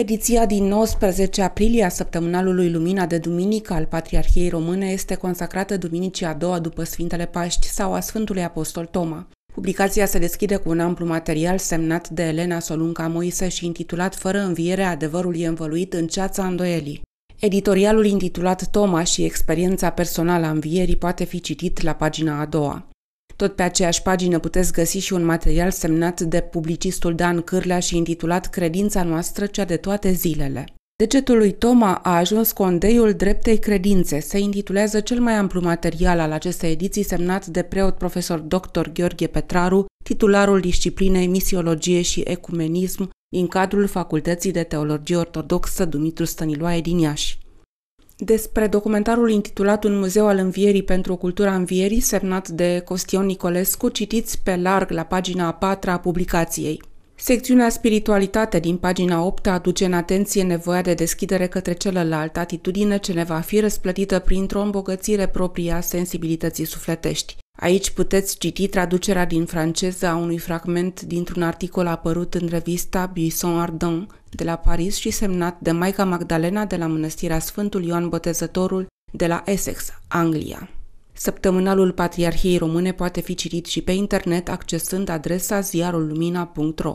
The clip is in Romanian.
Ediția din 19 aprilie a Săptămânalului Lumina de Duminică al Patriarhiei Române este consacrată Duminicii a doua după Sfintele Paști sau a Sfântului Apostol Toma. Publicația se deschide cu un amplu material semnat de Elena Solunca Moise și intitulat Fără înviere, adevărul e învăluit în ceața îndoielii. Editorialul intitulat Toma și experiența personală a învierii poate fi citit la pagina a doua. Tot pe aceeași pagină puteți găsi și un material semnat de publicistul Dan Cârlea și intitulat Credința noastră, cea de toate zilele. Degetul lui Toma a ajuns condeiul dreptei credințe, se intitulează cel mai amplu material al acestei ediții semnat de preot profesor dr. Gheorghe Petraru, titularul disciplinei Misiologie și Ecumenism din cadrul Facultății de Teologie Ortodoxă Dumitru Stăniloae din Iași. Despre documentarul intitulat Un muzeu al învierii pentru cultura învierii, semnat de Costion Nicolescu, citiți pe larg la pagina a patra a publicației. Secțiunea Spiritualitate din pagina 8 aduce în atenție nevoia de deschidere către celălalt, atitudine ce ne va fi răsplătită printr-o îmbogățire proprie a sensibilității sufletești. Aici puteți citi traducerea din franceză a unui fragment dintr-un articol apărut în revista Buisson Ardon de la Paris și semnat de Maica Magdalena de la Mănăstirea Sfântul Ioan Botezătorul de la Essex, Anglia. Săptămânalul Patriarhiei Române poate fi citit și pe internet accesând adresa ziarolumina.ro.